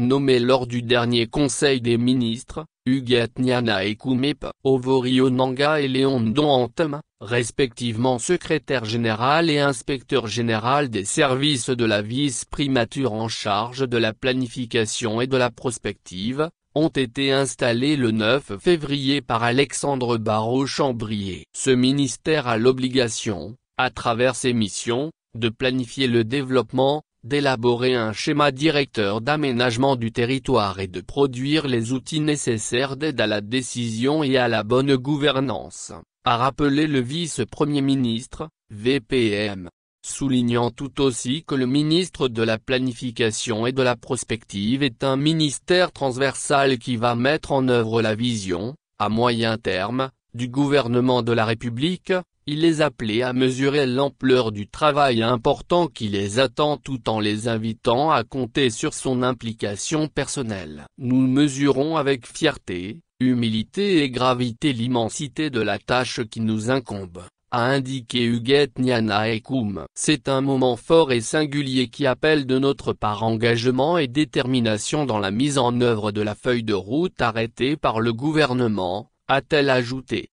nommé lors du dernier Conseil des ministres, Huguette Niana et Koumep Ovorio Nanga et Léon Don respectivement secrétaire général et inspecteur général des services de la vice-primature en charge de la planification et de la prospective, ont été installés le 9 février par Alexandre barreau chambrier Ce ministère a l'obligation, à travers ses missions, de planifier le développement, d'élaborer un schéma directeur d'aménagement du territoire et de produire les outils nécessaires d'aide à la décision et à la bonne gouvernance, a rappelé le vice-premier ministre, VPM, soulignant tout aussi que le ministre de la Planification et de la Prospective est un ministère transversal qui va mettre en œuvre la vision, à moyen terme, du gouvernement de la République, il les appelait à mesurer l'ampleur du travail important qui les attend tout en les invitant à compter sur son implication personnelle. Nous mesurons avec fierté, humilité et gravité l'immensité de la tâche qui nous incombe a indiqué Huguette Niana Ekoum. C'est un moment fort et singulier qui appelle de notre part engagement et détermination dans la mise en œuvre de la feuille de route arrêtée par le gouvernement, a-t-elle ajouté